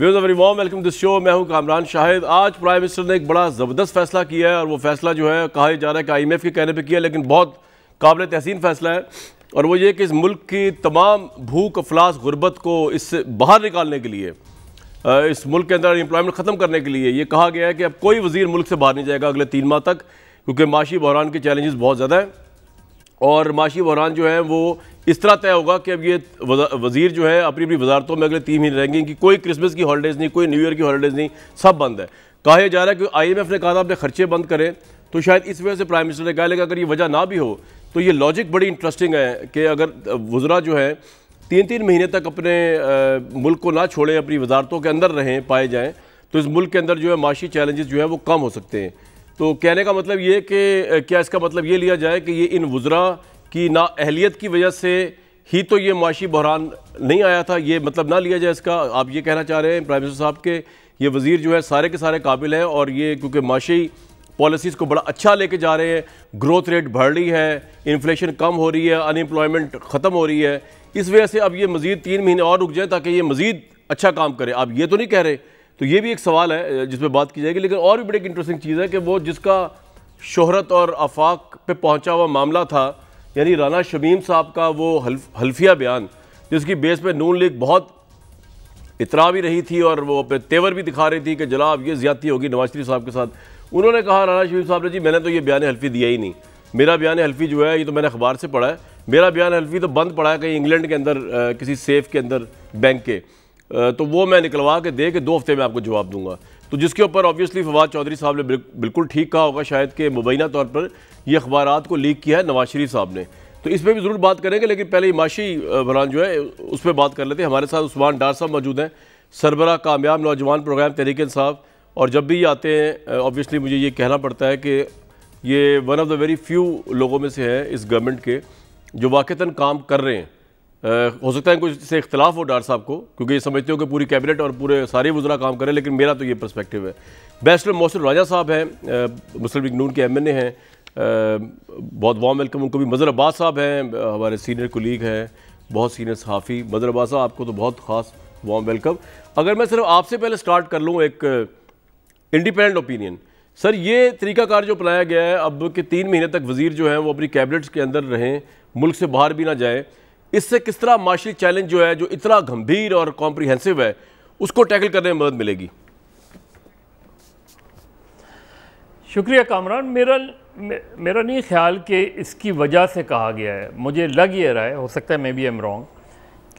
Views of warm welcome this show मैं हूं कामरान शाहिद आज प्राइम मिनिस्टर ने एक बड़ा ज़बरदस्त फैसला किया है और वो फैसला जो है कहा जा रहा है कि आई एम एफ़ के कहने पर किया लेकिन बहुत काबिल तहसीन फैसला है और वो ये कि इस मुल्क की तमाम भूख अफलास गुरबत को इससे बाहर निकालने के लिए इस मुल्क के अंदर अनएम्प्लॉयमेंट ख़त्म करने के लिए ये कहा गया है कि अब कोई वजीर मुल्क से बाहर नहीं जाएगा अगले तीन माह तक क्योंकि माशी बहरान के चैलेंजेस बहुत ज़्यादा हैं और माशी बहरान जो है वो इस तरह तय होगा कि अब ये वजीर जो है अपनी अपनी वजारतों में अगले तीन महीने रहेंगे कि कोई क्रिसमस की हॉलीडेज़ नहीं कोई न्यू ईयर की हॉलीडेज़ नहीं सब बंद है कहा जा रहा है कि आईएमएफ ने कहा था अपने खर्चे बंद करें तो शायद इस वजह से प्राइम मिनिस्टर ने कहा लेकिन अगर ये वजह ना भी हो तो ये लॉजिक बड़ी इंटरेस्टिंग है कि अगर वजरा जो है तीन तीन महीने तक अपने मुल्क को ना छोड़ें अपनी वजारतों के अंदर रहें पाए जाएँ तो इस मुल्क के अंदर जो है माशी चैलेंजेस जो है वो कम हो सकते हैं तो कहने का मतलब ये कि क्या इसका मतलब ये लिया जाए कि ये इन वज्रा की ना नाअहलियत की वजह से ही तो ये माशी बहरान नहीं आया था ये मतलब ना लिया जाए इसका आप ये कहना चाह रहे हैं प्राइम मिनिस्टर साहब के ये वज़ीर जो है सारे के सारे काबिल हैं और ये क्योंकि माशी पॉलिसीज़ को बड़ा अच्छा लेके जा रहे हैं ग्रोथ रेट बढ़ रही है इन्फ्लेशन कम हो रही है अनएम्प्लॉयमेंट ख़त्म हो रही है इस वजह से अब ये मज़ीद तीन महीने और रुक जाए ताकि ये मज़ीद अच्छा काम करे आप ये तो नहीं कह रहे तो ये भी एक सवाल है जिस पर बात की जाएगी लेकिन और भी बड़ी एक इंटरेस्टिंग चीज़ है कि वो जिसका शोहरत और आफाक पे पहुंचा हुआ मामला था यानी राना शमीम साहब का वो हल्फ, हल्फिया बयान जिसकी बेस पे नून लीग बहुत इतरा भी रही थी और वो अपने तेवर भी दिखा रही थी कि जनाब ये ज्यादती होगी नवाज शरीफ साहब के साथ उन्होंने कहा राना शमीम साहब ने जी मैंने तो ये बयान हल्फी दिया ही नहीं मेरा बयान हल्फी जो है ये तो मैंने अखबार से पढ़ा है मेरा बयान हल्फी तो बंद पड़ा है कहीं इंग्लैंड के अंदर किसी सेफ के अंदर बैंक के तो वो मैं निकलवा के दे के दो हफ्ते में आपको जवाब दूंगा तो जिसके ऊपर ऑब्वियसली फवाद चौधरी साहब ने बिल्कुल ठीक कहा होगा शायद के मुबैना तौर पर ये अखबार को लीक किया है नवाज शरीफ साहब ने तो इस पर भी ज़रूर बात करेंगे लेकिन पहले माशी भरान जो है उस पर बात कर लेते हैं हमारे साथ उस्मान डार साहब मौजूद हैं सरबरा कामयाब नौजवान प्रोग्राम तहरीक साहब और जब भी आते हैं ऑब्वियसली मुझे ये कहना पड़ता है कि ये one of the very few लोगों में से हैं इस गवर्नमेंट के जो वाक़ता काम कर रहे हैं हो सकता है कुछ से इख्तलाफ हो डार साहब को क्योंकि ये समझते हो कि पूरी कैबिनेट और पूरे सारे वजरा काम करें लेकिन मेरा तो ये परस्पेक्टिव है बैरिस्टर मोहसिन राजा साहब हैं मुस्लिम लीग नून के एम एन ए हैं बहुत वार्म वेलकम उनको भी मजर अब्बास साहब हैं हमारे सीनियर कुलीग हैं बहुत सीनियर सहाफ़ी मजर अब्बास साहब आपको तो बहुत ख़ास वार्म वेलकम अगर मैं सिर्फ आपसे पहले स्टार्ट कर लूँ एक इंडिपेंडेंट ओपिनियन सर ये तरीकाकार जो अपनाया गया है अब के तीन महीने तक वजीर जो हैं वो अपनी कैबिनेट्स के अंदर रहें मुल्क से बाहर भी ना जाए इससे किस तरह माशी चैलेंज जो है जो इतना गंभीर और कॉम्प्रिहेंसिव है उसको टैकल करने में मदद मिलेगी शुक्रिया कामरान मेरा मेरा नहीं ख्याल कि इसकी वजह से कहा गया है मुझे लग ये रहा है हो सकता है मे बी एम रॉन्ग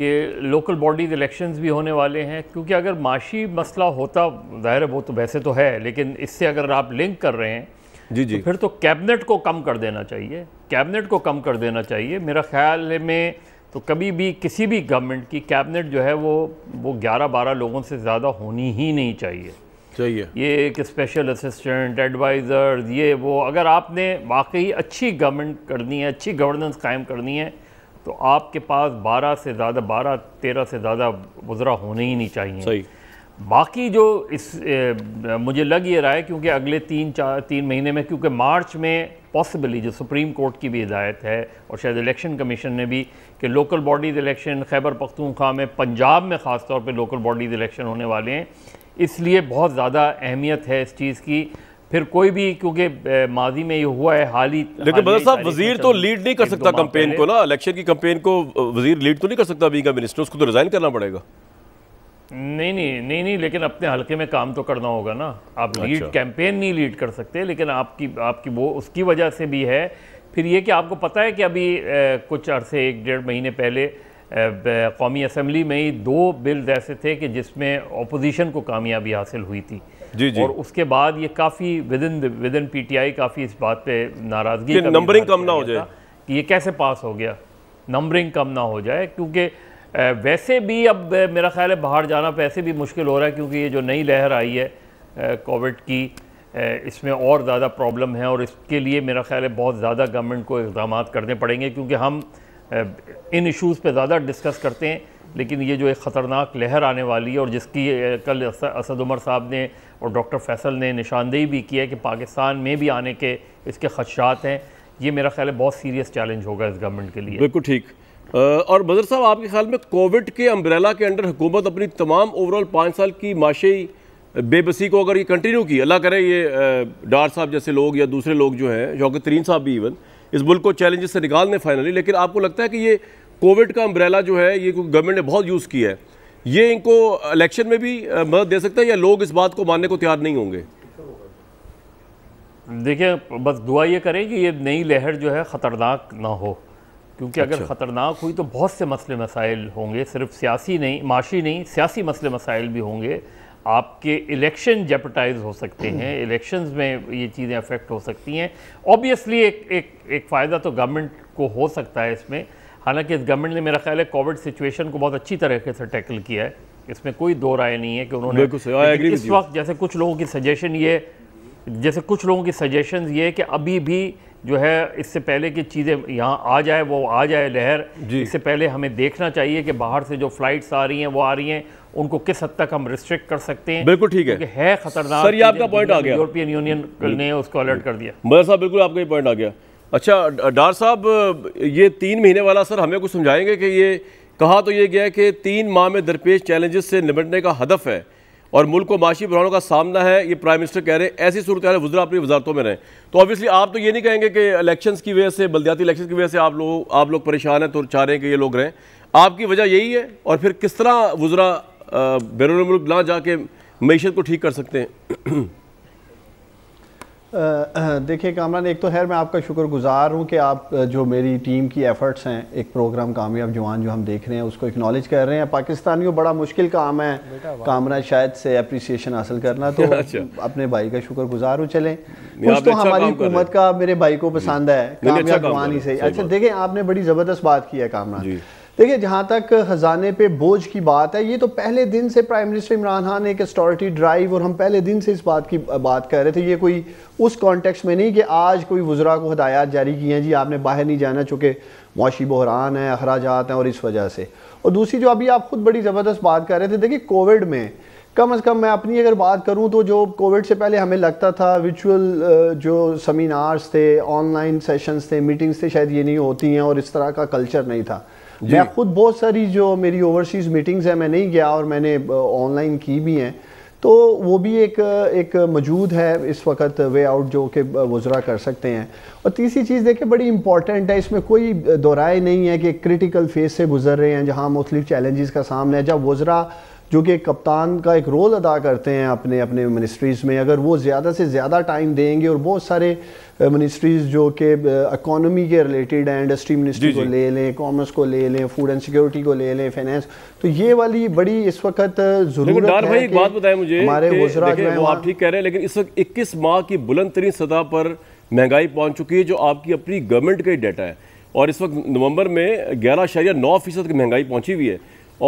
कि लोकल बॉडीज इलेक्शंस भी होने वाले हैं क्योंकि अगर माशी मसला होता ज़ाहिर है वो तो वैसे तो है लेकिन इससे अगर आप लिंक कर रहे हैं जी जी तो फिर तो कैबिनेट को कम कर देना चाहिए कैबिनेट को कम कर देना चाहिए मेरा ख्याल में तो कभी भी किसी भी गवर्नमेंट की कैबिनेट जो है वो वो ग्यारह बारह लोगों से ज़्यादा होनी ही नहीं चाहिए चाहिए ये एक स्पेशल असिस्टेंट एडवाइज़र ये वो अगर आपने वाकई अच्छी गवर्नमेंट करनी है अच्छी गवर्नेंस कायम करनी है तो आपके पास बारह से ज़्यादा बारह तेरह से ज़्यादा वज्रा होने ही नहीं चाहिए सही बाकी जो इस ए, मुझे लग ये रहा है क्योंकि अगले तीन चार तीन महीने में क्योंकि मार्च में पॉसिबली जो सुप्रीम कोर्ट की भी हिदायत है और शायद इलेक्शन कमीशन ने भी कि local bodies election Khyber Pakhtunkhwa में पंजाब में ख़ास तौर पर लोकल बॉडीज़ इलेक्शन होने वाले हैं इसलिए बहुत ज़्यादा अहमियत है इस चीज़ की फिर कोई भी क्योंकि माजी में ये हुआ है हाल ही लेकिन बदल साहब वजीर तो लीड नहीं कर सकता कंपेन को ना इलेक्शन की कंपेन को वजीर लीड तो नहीं कर सकता का मिनिस्टर उसको तो रिजाइन करना पड़ेगा नहीं नहीं नहीं नहीं लेकिन अपने हल्के में काम तो करना होगा ना आप लीड अच्छा। कैंपेन नहीं लीड कर सकते लेकिन आपकी आपकी वो उसकी वजह से भी है फिर ये कि आपको पता है कि अभी ए, कुछ अरसे एक डेढ़ महीने पहले कौमी असम्बली में ही दो बिल्स ऐसे थे कि जिसमें अपोजिशन को कामयाबी हासिल हुई थी जी जी और उसके बाद ये काफ़ी विद इन विद इन पी काफ़ी इस बात पर नाराज़गी नंबरिंग कम ना हो जाए कि ये कैसे पास हो गया नंबरिंग कम ना हो जाए क्योंकि वैसे भी अब मेरा ख्याल है बाहर जाना वैसे तो भी मुश्किल हो रहा है क्योंकि ये जो नई लहर आई है कोविड की इसमें और ज़्यादा प्रॉब्लम है और इसके लिए मेरा ख्याल है बहुत ज़्यादा गवर्नमेंट को इकदाम करने पड़ेंगे क्योंकि हम इन इश्यूज़ पे ज़्यादा डिस्कस करते हैं लेकिन ये जो एक ख़तरनाक लहर आने वाली है और जिसकी कल असद उमर साहब ने और डॉक्टर फैसल ने निशानदेही भी की है कि पाकिस्तान में भी आने के इसके खदशात हैं ये मेरा ख्याल है बहुत सीरियस चैलेंज होगा इस गवर्नमेंट के लिए बिल्कुल ठीक और मज़र साहब आपके ख्याल में कोविड के अम्ब्रेला के अंडर हुकूमत अपनी तमाम ओवरऑल पाँच साल की माशी बेबसी को अगर ये कंटिन्यू की अल्लाह करे ये डार साहब जैसे लोग या दूसरे लोग जो हैं शौकत तरीन साहब भी इवन इस मुल्क को चैलेंज से निकालने फाइनली लेकिन आपको लगता है कि ये कोविड का अम्ब्रेला जो है ये गवर्नमेंट ने बहुत यूज़ किया है ये इनको इलेक्शन में भी मदद दे सकता है या लोग इस बात को मानने को तैयार नहीं होंगे देखिए बस दुआ ये करें कि ये नई लहर जो है ख़तरनाक ना हो क्योंकि अगर अच्छा। ख़तरनाक हुई तो बहुत से मसले मसाइल होंगे सिर्फ सियासी नहीं माशी नहीं सियासी मसले मसाइल भी होंगे आपके इलेक्शन जेपटाइज हो सकते हैं हम्म। इलेक्शंस में ये चीज़ें अफेक्ट हो सकती हैं ऑब्वियसली एक एक एक फ़ायदा तो गवर्नमेंट को हो सकता है इसमें हालांकि इस गवर्नमेंट ने मेरा ख्याल है कोविड सिचुएशन को बहुत अच्छी तरीके से टैकल किया है इसमें कोई दो राय नहीं है कि उन्होंने इस वक्त जैसे कुछ लोगों की सजेशन ये जैसे कुछ लोगों की सजेशन ये कि अभी भी जो है इससे पहले कि चीज़ें यहाँ आ जाए वो आ जाए लहर इससे पहले हमें देखना चाहिए कि बाहर से जो फ्लाइट्स आ रही हैं वो आ रही हैं उनको किस हद तक हम रिस्ट्रिक्ट कर सकते हैं बिल्कुल ठीक है है खतरनाक सर ये आपका पॉइंट आ गया यूरोपियन यूनियन ने उसको अलर्ट कर दिया मदर साहब बिल्कुल आपका ये पॉइंट आ गया अच्छा डार साहब ये तीन महीने वाला सर हमें कुछ समझाएंगे कि ये कहा तो ये गया कि तीन माह में दरपेश चैलेंजेस से निपटने का हदफ है और मुल्क को माशी बहरानों का सामना है ये प्राइम मिनिस्टर कह रहे हैं ऐसी सूरत है वजरा अपनी वजारतों में रहें तो ऑब्वियसली आप तो ये नहीं कहेंगे कि इलेक्शन की वजह से बलदियाती इलेक्शन की वजह से आप लोग आप लोग परेशान हैं तो चाह रहे हैं कि ये लोग रहें आपकी वजह यही है और फिर किस तरह वजरा बैरून मुल्क ना जाके मीशत को ठीक कर सकते हैं देखिए कामरान एक तो खैर मैं आपका शुक्रगुजार हूँ कि आप जो मेरी टीम की एफ़र्ट्स हैं एक प्रोग्राम कामयाब जवान जो हम देख रहे हैं उसको एक्नॉलेज कर रहे हैं पाकिस्तानियों बड़ा मुश्किल काम है कामरान शायद से अप्रिसिएशन हासिल करना तो अच्छा। अपने भाई का गुज़ार हूँ चलें कुछ तो अच्छा हमारी हुकूमत का मेरे भाई को पसंद हम्म। है अच्छा कामयाब जवान ही सही अच्छा देखें आपने बड़ी ज़बरदस्त बात की है कामरान देखिए जहां तक खजाने पे बोझ की बात है ये तो पहले दिन से प्राइम मिनिस्टर इमरान खान ने एक स्टॉरिटी ड्राइव और हम पहले दिन से इस बात की बात कर रहे थे ये कोई उस कॉन्टेक्स्ट में नहीं कि आज कोई वज्रा को हदायत जारी की हैं जी आपने बाहर नहीं जाना चूँकि मुशी बहरान है अखराज हैं और इस वजह से और दूसरी जो अभी आप खुद बड़ी ज़बरदस्त बात कर रहे थे देखिए कोविड में कम अज़ कम मैं अपनी अगर बात करूँ तो जो कोविड से पहले हमें लगता था विचुअल जो सेमिनार्स थे ऑनलाइन सेशंस थे मीटिंग्स थे शायद ये नहीं होती हैं और इस तरह का कल्चर नहीं था मैं खुद बहुत सारी जो मेरी ओवरसीज़ मीटिंग्स हैं मैं नहीं गया और मैंने ऑनलाइन की भी हैं तो वो भी एक एक मौजूद है इस वक्त वे आउट जो कि वज्रा कर सकते हैं और तीसरी चीज़ देखिए बड़ी इंपॉर्टेंट है इसमें कोई दोराए नहीं है कि क्रिटिकल फेज से गुजर रहे हैं जहां मुख्तलिफ चैलेंजेस का सामना है जब वज्रा जो कि एक कप्तान का एक रोल अदा करते हैं अपने अपने मिनिस्ट्रीज़ में अगर वो ज़्यादा से ज़्यादा टाइम देंगे और बहुत सारे मिनिस्ट्रीज़ जो कि इकोनॉमी के रिलेटेड हैं इंडस्ट्री मिनिस्ट्री को ले लें कॉमर्स को ले लें फूड एंड सिक्योरिटी को ले लें फाइनेंस तो ये वाली बड़ी इस वक्त ज़रूरत भाई एक बात बताएं मुझे हमारे गुजरात आप ठीक कह रहे हैं लेकिन इस वक्त इक्कीस माह की बुलंद तरीन सतह पर महंगाई पहुँच चुकी है जो आपकी अपनी गवर्नमेंट का ही डाटा है और इस वक्त नवंबर में ग्यारह शरिया नौ फीसद की महंगाई पहुंची हुई है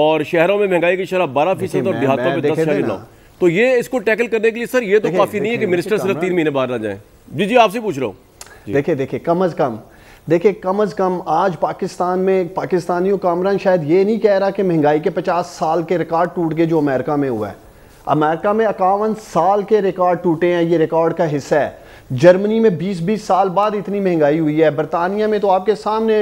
और शहरों में महंगाई की शराब बारह फीसद और देहातों में दस तो नौ तो ये इसको टैकल करने के लिए सर ये तो काफ़ी नहीं है कि मिनिस्टर सिर्फ तीन महीने बाहर ना जाए जी जी आपसे पूछ रहा हूँ देखिये देखिए कम अज़ कम देखिए कम अज़ कम आज पाकिस्तान में पाकिस्तानियों कामरान शायद ये नहीं कह रहा कि महंगाई के 50 साल के रिकॉर्ड टूट गए जो अमेरिका में हुआ है अमेरिका में इक्यावन साल के रिकॉर्ड टूटे हैं ये रिकॉर्ड का हिस्सा है जर्मनी में 20-20 साल बाद इतनी महंगाई हुई है बरतानिया में तो आपके सामने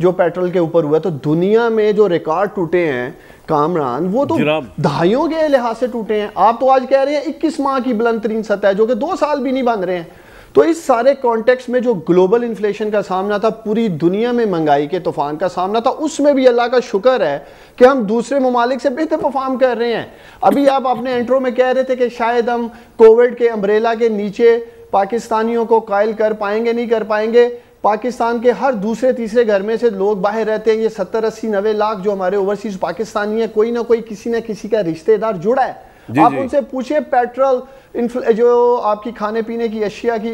जो पेट्रोल के ऊपर हुआ तो दुनिया में जो रिकॉर्ड टूटे हैं कामरान वो तो दहाइयों के लिहाज से टूटे हैं आप तो आज कह रहे हैं इक्कीस माह की बुलंद तरीन सतह जो कि दो साल भी नहीं बन रहे हैं तो इस सारे कॉन्टेक्स्ट में जो ग्लोबल इन्फ्लेशन का सामना था पूरी दुनिया में महंगाई के तूफान का सामना था उसमें भी अल्लाह का शुक्र है कि हम दूसरे ममालिक से बेहतर परफॉर्म कर रहे हैं अभी आप अपने एंट्रो में कह रहे थे कि शायद हम कोविड के अम्ब्रेला के नीचे पाकिस्तानियों को कायल कर पाएंगे नहीं कर पाएंगे पाकिस्तान के हर दूसरे तीसरे घर में से लोग बाहर रहते हैं ये सत्तर अस्सी नबे लाख जो हमारे ओवरसीज पाकिस्तानी है कोई ना कोई किसी ना किसी का रिश्तेदार जुड़ा है जी आप जी। उनसे पूछिए पेट्रोल जो आपकी खाने पीने की अशिया की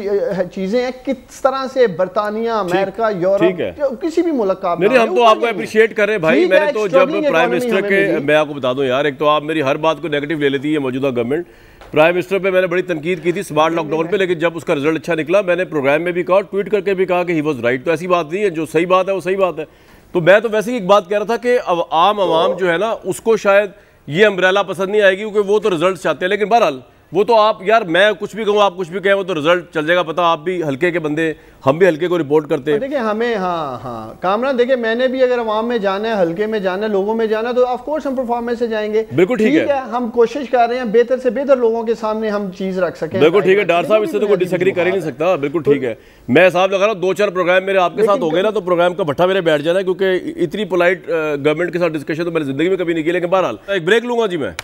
चीजें हैं किस तरह से बर्तानिया अमेरिका यूरोप किसी भी मुल्क का नहीं हम तो आपको अप्रिशिएट कर रहे हैं भाई मैंने तो जब प्राइम मिनिस्टर के मैं आपको बता दूं यार एक तो आप मेरी हर बात को नेगेटिव ले लेती है मौजूदा गवर्नमेंट प्राइम मिनिस्टर पे मैंने बड़ी तनकीद की थी स्मार्ट लॉकडाउन पे लेकिन जब उसका रिजल्ट अच्छा निकला मैंने प्रोग्राम में भी कहा ट्वीट करके भी कहा कि ही वॉज राइट तो ऐसी बात नहीं है जो सही बात है वो सही बात है तो मैं तो वैसे ही एक बात कह रहा था कि अब आम आवाम जो है ना उसको शायद ये अम्ब्रैला पसंद नहीं आएगी क्योंकि वो तो रिजल्ट चाहते हैं लेकिन बहरहाल वो तो आप यार मैं कुछ भी कहूँ आप कुछ भी कहें वो तो रिजल्ट चल जाएगा पता आप भी हल्के के बंदे हम भी हल्के को रिपोर्ट करते हैं देखिए हमें हाँ हाँ कामरान देखिए मैंने भी अगर अवाम में जाना है हल्के में जाना है लोगों में जाना है तो ऑफकोर्स हम परफॉर्मेंस से जाएंगे बिल्कुल ठीक है।, है हम कोशिश कर रहे हैं बेहतर से बेहतर लोगों के सामने हम चीज रख सकें बिल्कुल ठीक है डॉक्टर साहब इससे तो कोई डिसग्री कर ही नहीं सकता बिल्कुल ठीक है मैं हिसाब लगा रहा हूँ दो चार प्रोग्राम मेरे आपके साथ हो गए ना तो प्रोग्राम का भट्टा मेरे बैठ जाना क्योंकि इतनी पोलाइट गवर्नमेंट के साथ डिस्कशन तो मेरी जिंदगी में कभी नहीं की लेकिन बहरहाल एक ब्रेक लूंगा जी मैं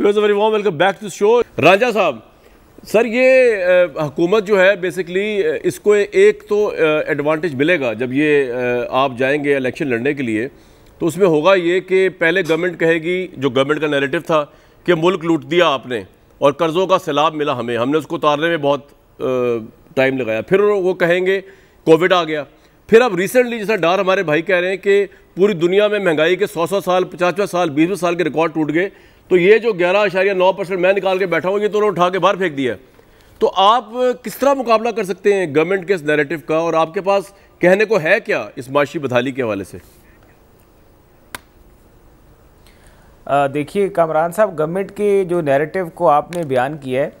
very warm welcome back to show Raja Sahab sir ये हुकूमत जो है बेसिकली इसको एक तो एडवांटेज मिलेगा जब ये आप जाएंगे इलेक्शन लड़ने के लिए तो उसमें होगा ये कि पहले गवर्नमेंट कहेगी जो गवर्नमेंट का नैरेटिव था कि मुल्क लूट दिया आपने और कर्ज़ों का सैलाब मिला हमें हमने उसको उतारने में बहुत टाइम लगाया फिर वो कहेंगे कोविड आ गया फिर अब रिसेंटली जैसा डार हमारे भाई कह रहे हैं कि पूरी दुनिया में महंगाई के सौ सौ साल पचास पचास साल बीस बीस साल के रिकॉर्ड टूट गए तो ये जो ग्यारह अशारिया नौ परसेंट मैं निकाल के बैठा हूँ ये तो उन्होंने उठा के बाहर फेंक दिया है तो आप किस तरह मुकाबला कर सकते हैं गवर्नमेंट के इस नैरेटिव का और आपके पास कहने को है क्या इस माशी बदहाली के हवाले से देखिए कामरान साहब गवर्नमेंट के जो नैरेटिव को आपने बयान किया है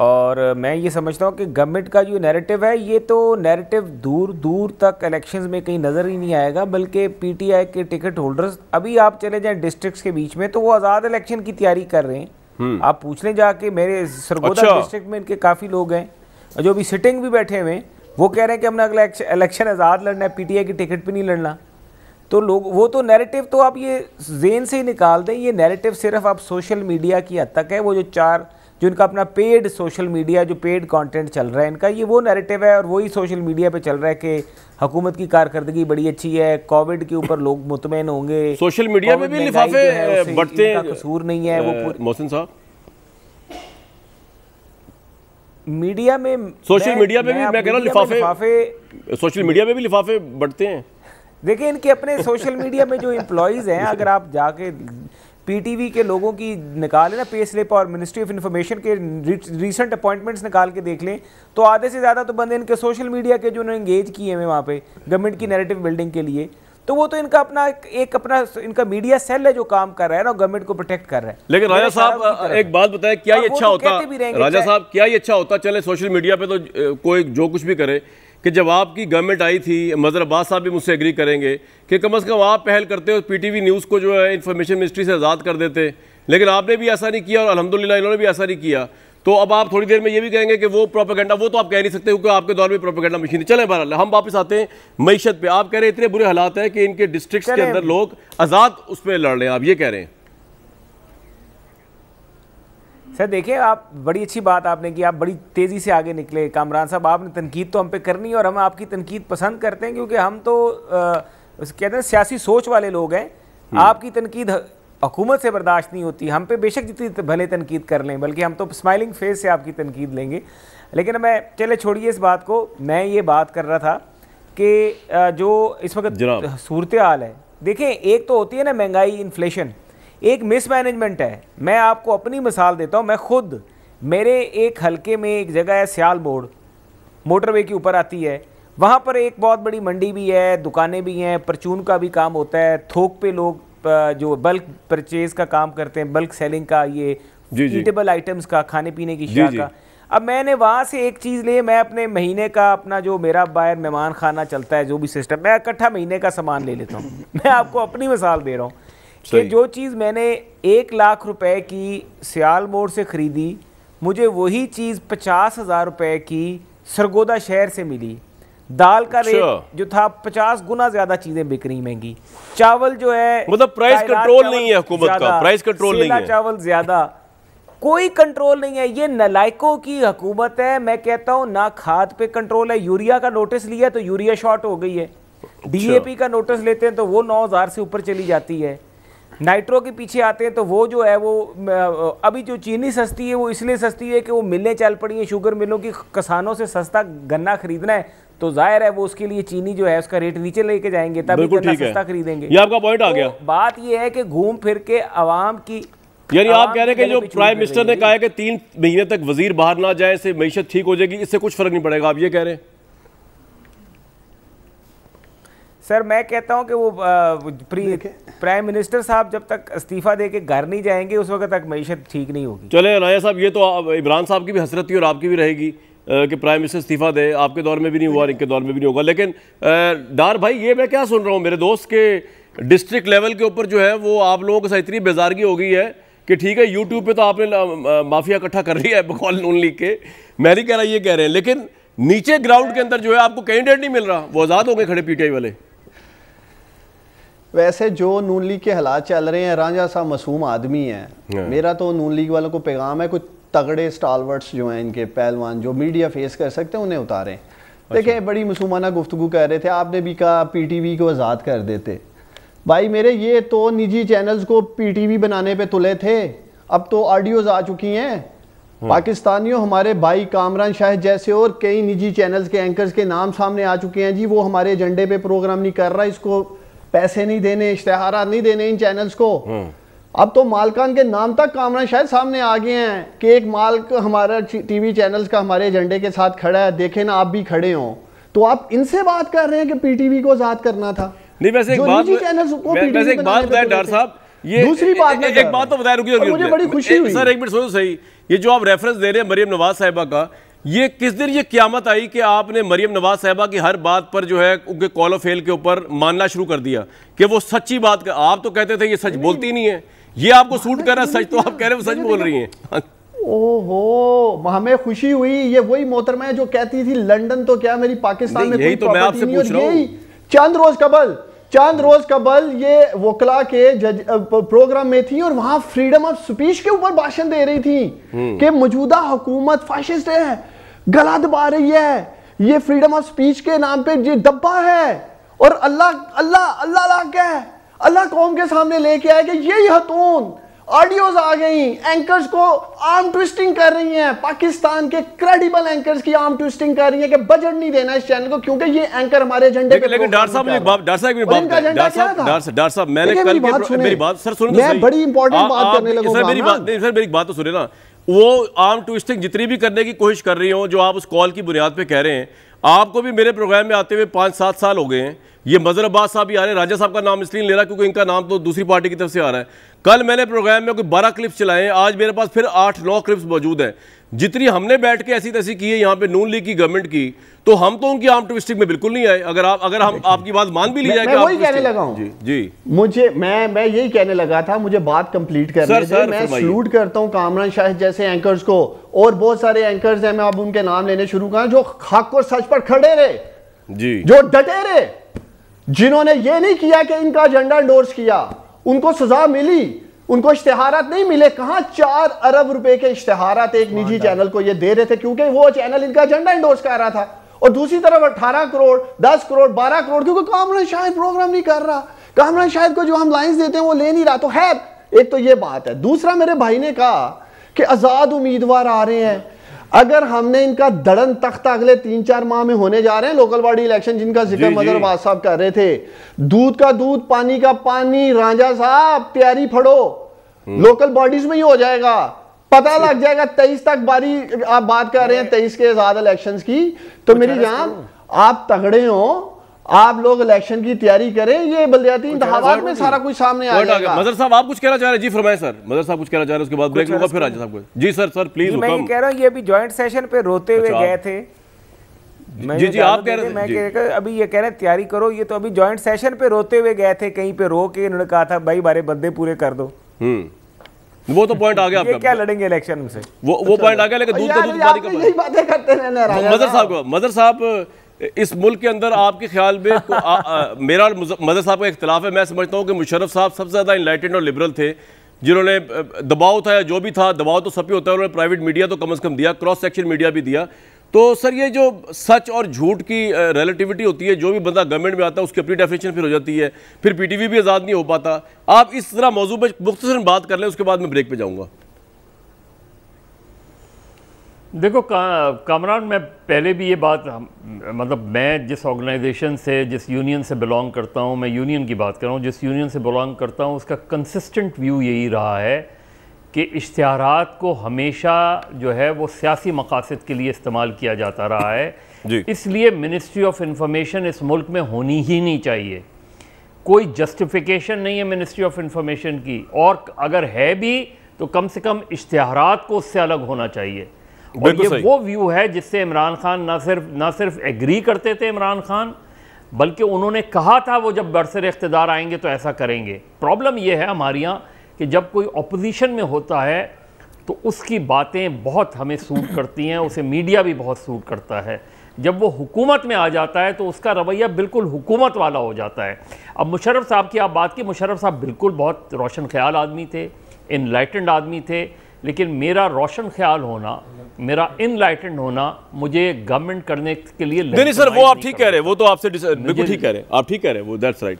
और मैं ये समझता हूँ कि गवर्नमेंट का जो नैरेटिव है ये तो नैरेटिव दूर दूर तक इलेक्शंस में कहीं नज़र ही नहीं आएगा बल्कि पीटीआई के टिकट होल्डर्स अभी आप चले जाएं डिस्ट्रिक्ट्स के बीच में तो वो आज़ाद इलेक्शन की तैयारी कर रहे हैं हम्म। आप पूछ लें जाके मेरे सरगोदा अच्छा। डिस्ट्रिक्ट में इनके काफ़ी लोग हैं जो अभी सिटिंग भी बैठे हुए हैं वो कह रहे हैं कि हमने अगला इलेक्शन आज़ाद लड़ना है पी की टिकट भी नहीं लड़ना तो लोग वो तो नैरेटिव तो आप ये जेन से ही निकाल दें ये नैरेटिव सिर्फ आप सोशल मीडिया की हद तक है वो जो चार जो इनका अपना पेड सोशल मीडिया जो पेड कंटेंट चल रहा है इनका ये वो नैरेटिव है और वही सोशल मीडिया पे चल रहा है कि हुकूमत की कारकर्दगी बड़ी अच्छी है कोविड के ऊपर लोग मुतमिन होंगे सोशल मीडिया में भी लिफाफे बढ़ते हैं कसूर नहीं है वो मोहसिन साहब मीडिया में सोशल मीडिया में भी मैं कह रहा हूँ लिफाफे सोशल मीडिया में भी लिफाफे बढ़ते हैं देखिए इनके अपने सोशल मीडिया में जो इम्प्लॉयज हैं अगर आप जाके पीटीवी के लोगों की निकाले ना पे स्लिप और मिनिस्ट्री ऑफ इन्फॉर्मेशन के रिसेंट अपॉइंटमेंट्स निकाल के देख लें तो आधे से ज़्यादा तो बंदे इनके सोशल मीडिया के जो उन्होंने इंगेज किए हुए वहाँ पे गवर्नमेंट की नैरेटिव बिल्डिंग के लिए तो वो तो इनका अपना एक अपना इनका मीडिया सेल है जो काम कर रहा है ना गवर्नमेंट को प्रोटेक्ट कर रहा है लेकिन राजा साहब एक बात बताए क्या हाँ, ये अच्छा तो होता राजा साहब क्या ये अच्छा होता चले सोशल मीडिया पे तो कोई जो कुछ भी करे कि जब आपकी गवर्नमेंट आई थी मजर अब्बास साहब भी मुझसे एग्री करेंगे कि कम अज़ कम आप पहल करते हो पीटीवी न्यूज़ को जो है इन्फॉर्मेशन मिनिस्ट्री से आज़ाद कर देते लेकिन आपने भी ऐसा नहीं किया और अलहमदिल्ला इन्होंने भी ऐसा नहीं किया तो अब आप थोड़ी देर में ये भी कहेंगे कि वो प्रोपागेंडा वो तो आप कह नहीं सकते क्योंकि आपके दौर में प्रोपागेंडा मशीन चले बहर हम वापस आते हैं मीशत पर आप कह रहे हैं इतने बुरे हालात हैं कि इनके डिस्ट्रिक्ट के अंदर लोग आज़ाद उस पर लड़ रहे हैं आप ये कह रहे हैं सर देखिए आप बड़ी अच्छी बात आपने की आप बड़ी तेज़ी से आगे निकले कामरान साहब आपने तनकीद तो हम पे करनी और हम आपकी तनकीद पसंद करते हैं क्योंकि हम तो आ, कहते हैं सियासी सोच वाले लोग हैं हम्म। आपकी तनकीद हकूमत से बर्दाश्त नहीं होती हम पे बेशक जितनी भले तनकीद कर लें बल्कि हम तो स्माइलिंग फेस से आपकी तनकीद लेंगे लेकिन मैं चले छोड़िए इस बात को मैं ये बात कर रहा था कि जो इस वक्त सूरत हाल है देखें एक तो होती है ना महंगाई इन्फ्लेशन एक मिसमैनेजमेंट है मैं आपको अपनी मिसाल देता हूँ मैं खुद मेरे एक हलके में एक जगह है सियाल बोर्ड मोटरवे के ऊपर आती है वहाँ पर एक बहुत बड़ी मंडी भी है दुकानें भी हैं परचून का भी काम होता है थोक पे लोग जो बल्क परचेज़ का काम करते हैं बल्क सेलिंग का ये ईटेबल आइटम्स का खाने पीने की शिया का अब मैंने वहाँ से एक चीज़ ली मैं अपने महीने का अपना जो मेरा बाहर मेहमान खाना चलता है जो भी सिस्टम मैं इकट्ठा महीने का सामान ले लेता हूँ मैं आपको अपनी मिसाल दे रहा हूँ कि जो चीज़ मैंने एक लाख रुपए की सियाल मोड़ से ख़रीदी मुझे वही चीज़ पचास हज़ार रुपये की सरगोदा शहर से मिली दाल का अच्छा। रेट जो था पचास गुना ज्यादा चीजें बिक रही महंगी चावल जो है मतलब प्राइस कंट्रोल नहीं है हुकूमत का प्राइस कंट्रोल नहीं है चावल ज्यादा कोई कंट्रोल नहीं है ये नलायकों की हुकूमत है मैं कहता हूँ ना खाद पे कंट्रोल है यूरिया का नोटिस लिया तो यूरिया शॉर्ट हो गई है डीएपी अच्छा। का नोटिस लेते हैं तो वो नौ हजार से ऊपर चली जाती है नाइट्रो के पीछे आते हैं तो वो जो है वो अभी जो चीनी सस्ती है वो इसलिए सस्ती है कि वो मिलने चल पड़ी है शुगर मिलों की किसानों से सस्ता गन्ना खरीदना है तो जाहिर है वो उसके लिए चीनी जो है उसका रेट नीचे लेके जाएंगे तब सस्ता खरीदेंगे ये आपका पॉइंट आ तो गया तो बात ये है कि घूम फिर के आवाम की यानी आप कह रहे हैं कि जो प्राइम मिनिस्टर ने कहा है कि तीन महीने तक वजीर बाहर ना जाए इससे मीशत ठीक हो जाएगी इससे कुछ फर्क नहीं पड़ेगा आप ये कह रहे हैं सर मैं कहता हूं कि वो प्राइम मिनिस्टर साहब जब तक इस्तीफा दे के घर नहीं जाएंगे उस वक्त तक मीशत ठीक नहीं होगी चले अनाया साहब ये तो इमरान साहब की भी हसरत थी और आपकी भी रहेगी कि प्राइम मिनिस्टर इस्तीफा दे आपके दौर में भी नहीं हुआ इनके दौर में भी नहीं होगा लेकिन डार भाई ये मैं क्या सुन रहा हूँ मेरे दोस्त के डिस्ट्रिक्ट लेवल के ऊपर जो है वो आप लोगों के साथ इतनी बेजारगी हो गई है कि ठीक है यूट्यूब पे तो आपने माफिया इकट्ठा कर लिया है बकौल नून लीग के मैं नहीं कह रहा ये कह रहे हैं लेकिन नीचे ग्राउंड के अंदर जो है आपको कैंडिडेट नहीं मिल रहा वो आज़ाद हो गए खड़े पीटीआई वाले वैसे जो नून लीग के हालात चल रहे हैं राजा साहब मासूम आदमी है हाँ। मेरा तो नून लीग वालों को पैगाम है कुछ तगड़े स्टालवर्ट्स जो हैं इनके पहलवान जो मीडिया फेस कर सकते हैं उन्हें उतारें अच्छा। देखें बड़ी मसूमाना गुफ्तु कर रहे थे आपने भी कहा पी टी वी को आज़ाद कर देते भाई मेरे ये तो निजी चैनल्स को पी टी वी बनाने पर तुले थे अब तो ऑडियोज़ आ चुकी हैं हाँ। पाकिस्तानियों हमारे भाई कामरान शाह जैसे और कई निजी चैनल्स के एंकर्स के नाम सामने आ चुके हैं जी वो हमारे एजेंडे पे प्रोग्राम नहीं कर रहा इसको पैसे नहीं देने इश्तेहार नहीं देने इन चैनल्स को हम्म। अब तो मालकान के नाम तक कामरा शायद सामने आ गए हैं कि एक मालक हमारा टीवी चैनल्स का हमारे एजेंडे के साथ खड़ा है देखे ना आप भी खड़े हो तो आप इनसे बात कर रहे हैं कि पीटीवी को आजाद करना था नहीं वैसे एक बात वैसे को बात बताया डॉक्टर साहब ये दूसरी बात एक बात तो बताया रुकिए मुझे बड़ी खुशी हुई सर एक मिनट सुनो सही ये जो आप रेफरेंस दे रहे हैं मरियम नवाज साहिबा का ये किस दिन ये क्यामत आई कि आपने मरियम नवाज साहबा की हर बात पर जो है उनके कॉल ऑफ फेल के ऊपर मानना शुरू कर दिया कि वो सच्ची बात कर आप तो कहते थे ये सच नहीं, बोलती नहीं है ये आपको सूट कर रहा सच तो आप कह रहे हो सच बोल रही हैं हाँ। ओहो हमें खुशी हुई ये वही मोहतरमा है जो कहती थी लंडन तो क्या मेरी पाकिस्तान में कोई तो मैं आपसे पूछ रहा हूँ चंद रोज कबल चांद रोज कबल ये वकला के जज प्रोग्राम में थी और वहां फ्रीडम ऑफ स्पीच के ऊपर भाषण दे रही थी हम्म। कि मौजूदा हुकूमत फाशिस्ट है गला दबा रही है ये फ्रीडम ऑफ स्पीच के नाम पे ये डब्बा है और अल्लाह अल्लाह अल्लाह ला क्या है अल्लाह कौम के सामने लेके आए कि यही हतून ऑडियोज आ गई एंकर्स को आर्म ट्विस्टिंग कर रही हैं पाकिस्तान के क्रेडिबल एंकर्स की आर्म ट्विस्टिंग कर रही हैं कि बजट नहीं देना इस चैनल को क्योंकि ये एंकर हमारे एजेंडे पे लेकिन डॉक्टर साहब मुझे डॉक्टर साहब मेरी बात डॉक्टर साहब मैंने कल मेरी बात सुने मैं बड़ी इंपॉर्टेंट बात करने लगा सर मेरी बात सर तो मेरी बात तो सुने ना वो आर्म ट्विस्टिंग जितनी भी करने की कोशिश कर रही हो जो आप उस कॉल की बुनियाद पे कह रहे हैं आपको भी मेरे प्रोग्राम में आते हुए पाँच सात साल हो गए हैं ये मजर अब्बास साहब भी आ रहे हैं राजा साहब का नाम इसलिए ले रहा क्योंकि इनका नाम तो दूसरी पार्टी की तरफ से आ रहा है कल मैंने प्रोग्राम में कोई बारह क्लिप्स चलाए आज मेरे पास फिर आठ नौ क्लिप्स मौजूद हैं जितनी हमने बैठ के ऐसी तैसी की है यहाँ पे नून लीग की गवर्नमेंट की तो हम तो उनकी आम ट्विस्टिंग में बिल्कुल नहीं आए अगर आप अगर हम आपकी बात मान भी ली जाए मैं वही कहने लगा हूँ जी जी मुझे मैं मैं यही कहने लगा था मुझे बात कंप्लीट कर सर, सर, मैं सल्यूट करता हूँ कामरान शाह जैसे एंकर्स को और बहुत सारे एंकर्स हैं मैं अब उनके नाम लेने शुरू कर जो हक और सच पर खड़े रहे जी जो डटे रहे जिन्होंने ये नहीं किया कि इनका एजेंडा इंडोर्स किया उनको सजा मिली उनको इश्तहारात नहीं मिले कहा चार अरब रुपए के इश्तेहार एक निजी चैनल को ये दे रहे थे क्योंकि वो चैनल इनका एजेंडा इंडोर्स कर रहा था और दूसरी तरफ अठारह करोड़ दस करोड़ बारह करोड़ क्योंकि कामरान शायद प्रोग्राम नहीं कर रहा कामरान शायद को जो हम लाइन देते हैं वो ले नहीं रहा तो है एक तो ये बात है दूसरा मेरे भाई ने कहा कि आजाद उम्मीदवार आ रहे हैं अगर हमने इनका दड़न तख्त अगले तीन चार माह में होने जा रहे हैं लोकल बॉडी इलेक्शन जिनका जिक्र मदरबाज साहब कर रहे थे दूध का दूध पानी का पानी राजा साहब तैयारी फड़ो लोकल हम्म। बॉडीज में ही हो जाएगा पता लग जाएगा तेईस तक बारी आप बात कर रहे हैं तेईस के आजाद इलेक्शन की तो मेरी जान आप तगड़े हो आप लोग इलेक्शन की तैयारी करें ये बल्दियाती इंतबात में सारा कुछ सामने आ जाएगा मजर साहब आप कुछ कहना चाह रहे हैं जी फरमाए सर मदर साहब कुछ कहना चाह रहे हैं उसके बाद ब्रेक लूंगा फिर आज साहब को जी सर सर प्लीज मैं कह रहा हूँ ये अभी ज्वाइंट सेशन पे रोते हुए अच्छा, गए थे मैं जी जी आप तो कह रहे थे मैं कह अभी ये कह रहे हैं तैयारी करो ये तो अभी ज्वाइंट सेशन पे रोते हुए गए थे कहीं पे रो के इन्होंने कहा था भाई बारे बंदे पूरे कर दो हम्म। वो तो पॉइंट आ गया आपका क्या लड़ेंगे इलेक्शन में से वो वो पॉइंट अच्छा, आ गया लेकिन अच्छा। दूध का दूध करते का मदर साहब को मजर साहब इस मुल्क के अंदर आपके ख्याल में आ, आ, मेरा और मदर साहब का इख्तलाफ है मैं समझता हूँ कि मुशरफ साहब सबसे ज़्यादा इन्लाइटेड और लिबरल थे जिन्होंने दबाव था या जो भी था दबाव तो सब पे होता है उन्होंने प्राइवेट मीडिया तो कम अज़ कम दिया क्रॉस सेक्शन मीडिया भी दिया तो सर ये जो सच और झूठ की रिलेटिविटी होती है जो भी बंदा गवर्नमेंट में आता है उसकी अपनी डेफिनेशन फिर हो जाती है फिर पीटीवी भी आज़ाद नहीं हो पाता आप इस तरह मौजूद पर मुख्तर बात कर लें उसके बाद मैं ब्रेक पर जाऊँगा देखो कामरान मैं पहले भी ये बात मतलब मैं जिस ऑर्गेनाइजेशन से जिस यूनियन से बिलोंग करता हूँ मैं यूनियन की बात कर रहा हूँ जिस यूनियन से बिलोंग करता हूँ उसका कंसिस्टेंट व्यू यही रहा है कि इश्तहारात को हमेशा जो है वो सियासी मकासद के लिए इस्तेमाल किया जाता रहा है इसलिए मिनिस्ट्री ऑफ इंफॉर्मेशन इस मुल्क में होनी ही नहीं चाहिए कोई जस्टिफिकेशन नहीं है मिनिस्ट्री ऑफ इंफॉर्मेशन की और अगर है भी तो कम से कम इश्तहारात को उससे अलग होना चाहिए और ये वो व्यू है जिससे इमरान खान ना सिर्फ ना सिर्फ एग्री करते थे इमरान खान बल्कि उन्होंने कहा था वो जब बरसर इकतदार आएंगे तो ऐसा करेंगे प्रॉब्लम यह है हमारे यहाँ कि जब कोई अपोजिशन में होता है तो उसकी बातें बहुत हमें सूट करती हैं उसे मीडिया भी बहुत सूट करता है जब वो हुकूमत में आ जाता है तो उसका रवैया बिल्कुल हुकूमत वाला हो जाता है अब मुशरफ साहब की आप बात की मुशरफ साहब बिल्कुल बहुत रोशन ख्याल आदमी थे इनलाइटेंड आदमी थे लेकिन मेरा रोशन ख्याल होना मेरा इनलाइटेंड होना मुझे गवर्नमेंट करने के लिए नहीं सर वो आप ठीक कह रहे हैं वो तो आपसे बिल्कुल ठीक कह रहे हैं आप ठीक कह रहे हैं वो दैट्स राइट